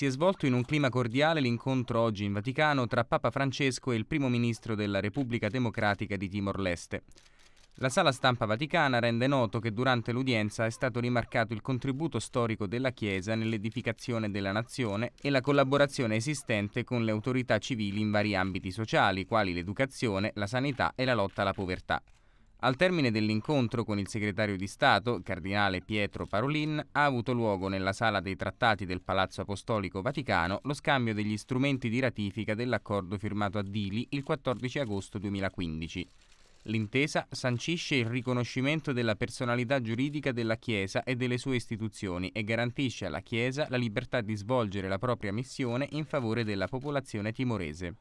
Si è svolto in un clima cordiale l'incontro oggi in Vaticano tra Papa Francesco e il primo ministro della Repubblica Democratica di Timor-Leste. La sala stampa vaticana rende noto che durante l'udienza è stato rimarcato il contributo storico della Chiesa nell'edificazione della nazione e la collaborazione esistente con le autorità civili in vari ambiti sociali, quali l'educazione, la sanità e la lotta alla povertà. Al termine dell'incontro con il segretario di Stato, cardinale Pietro Parolin, ha avuto luogo nella sala dei trattati del Palazzo Apostolico Vaticano lo scambio degli strumenti di ratifica dell'accordo firmato a Dili il 14 agosto 2015. L'intesa sancisce il riconoscimento della personalità giuridica della Chiesa e delle sue istituzioni e garantisce alla Chiesa la libertà di svolgere la propria missione in favore della popolazione timorese.